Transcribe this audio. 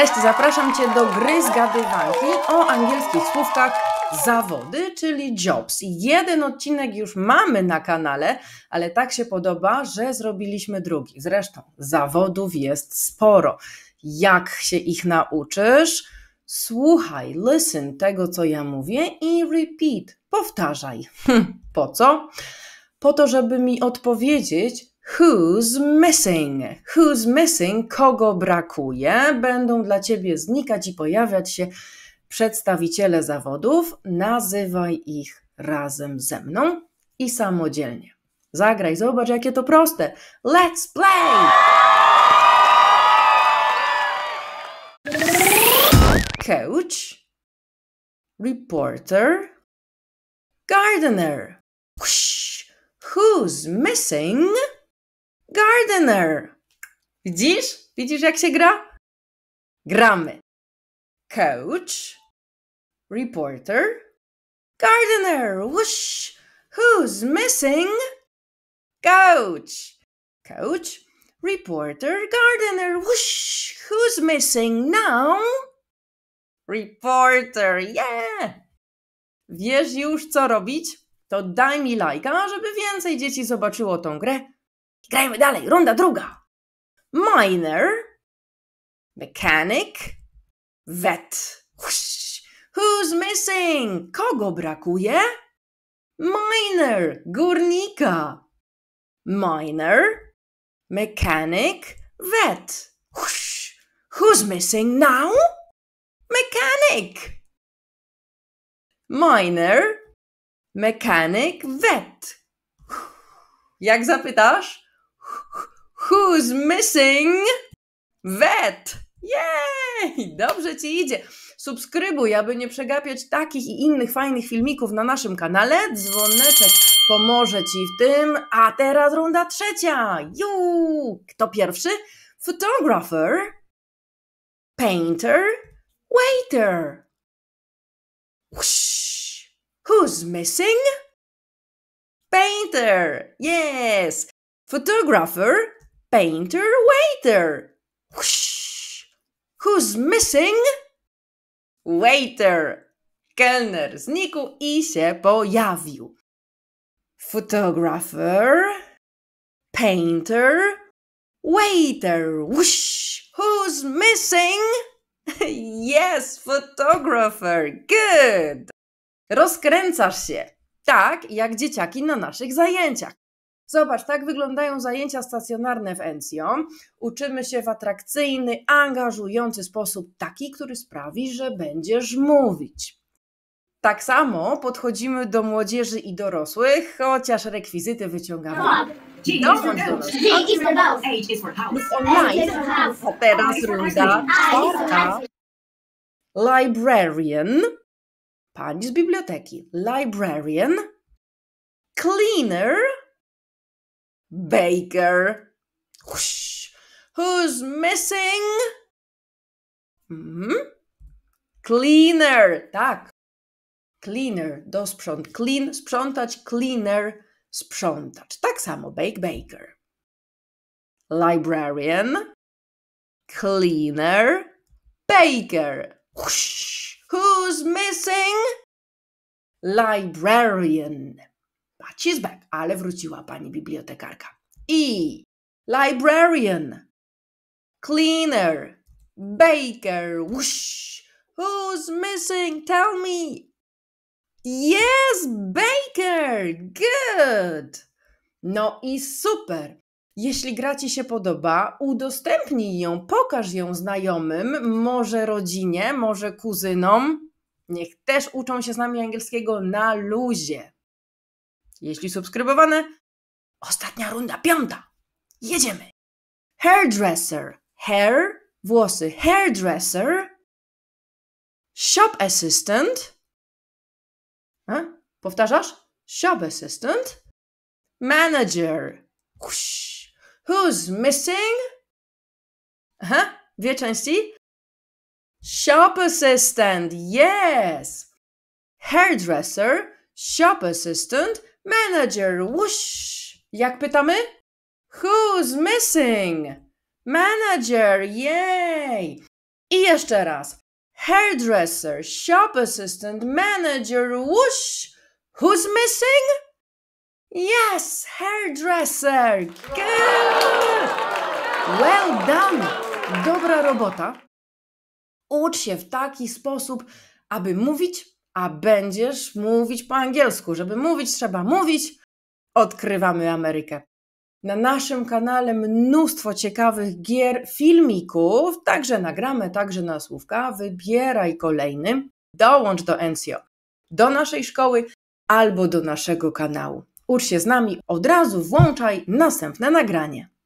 Cześć, zapraszam Cię do gry zgadywanki o angielskich słówkach zawody, czyli jobs. Jeden odcinek już mamy na kanale, ale tak się podoba, że zrobiliśmy drugi. Zresztą zawodów jest sporo. Jak się ich nauczysz? Słuchaj, listen tego, co ja mówię i repeat, powtarzaj. po co? Po to, żeby mi odpowiedzieć, Who's missing? Who's missing? Kogo brakuje? Będą dla ciebie znikać i pojawiać się przedstawiciele zawodów. Nazywaj ich razem ze mną i samodzielnie. Zagraj, zobacz jakie to proste. Let's play! Coach, reporter, gardener. Who's missing? gardener. Widzisz? Widzisz, jak się gra? Gramy. Coach, reporter, gardener. Whoosh. Who's missing? Coach. Coach, reporter, gardener. Whoosh. Who's missing now? Reporter. Yeah. Wiesz już, co robić? To daj mi lajka, żeby więcej dzieci zobaczyło tą grę Grajmy dalej, runda druga. Miner, mechanic, vet. Who's missing? Kogo brakuje? Miner, górnika. Miner, mechanic, vet. Who's missing now? Mechanic. Miner, mechanic, vet. Jak zapytasz? Who's missing? Vet! Jej! Dobrze ci idzie! Subskrybuj, aby nie przegapiać takich i innych fajnych filmików na naszym kanale. Dzwoneczek pomoże ci w tym. A teraz runda trzecia. Ju! Kto pierwszy? Photographer, painter, waiter. Whoosh. Who's missing? Painter. Yes. Photographer, painter, waiter. Who's missing? Waiter. Kelner znikł i się pojawił. Photographer, painter, waiter. Who's missing? yes, photographer. Good. Rozkręcasz się. Tak, jak dzieciaki na naszych zajęciach. Zobacz, tak wyglądają zajęcia stacjonarne w Encjo. Uczymy się w atrakcyjny, angażujący sposób, taki, który sprawi, że będziesz mówić. Tak samo podchodzimy do młodzieży i dorosłych, chociaż rekwizyty wyciągamy. Dołącz do nas. A teraz runda Librarian. Pani z biblioteki. Librarian. Cleaner Baker. Whoosh. Who's missing? Mm -hmm. Cleaner. Tak. Cleaner. Do sprząt. Clean. Sprzątać. Cleaner. sprzątać. Tak samo. Bake. Baker. Librarian. Cleaner. Baker. Whoosh. Who's missing? Librarian. But she's back, ale wróciła pani bibliotekarka. I librarian, cleaner, baker, whoosh. Who's missing? Tell me. Yes, baker! Good! No i super! Jeśli gra Ci się podoba, udostępnij ją, pokaż ją znajomym, może rodzinie, może kuzynom. Niech też uczą się z nami angielskiego na luzie. Jeśli subskrybowane, ostatnia runda, piąta. Jedziemy. Hairdresser. Hair, włosy. Hairdresser. Shop assistant. A? Powtarzasz? Shop assistant. Manager. Who's missing? Aha, dwie części. Shop assistant, yes. Hairdresser, Shop assistant, manager, whoosh. Jak pytamy? Who's missing? Manager, yay! I jeszcze raz. Hairdresser, shop assistant, manager, whoosh. Who's missing? Yes, hairdresser. Good. Well done. Dobra robota. Ucz się w taki sposób, aby mówić a będziesz mówić po angielsku. Żeby mówić, trzeba mówić. Odkrywamy Amerykę. Na naszym kanale mnóstwo ciekawych gier, filmików, także nagramy, także na słówka. Wybieraj kolejny, dołącz do Encio, do naszej szkoły albo do naszego kanału. Ucz się z nami, od razu włączaj następne nagranie.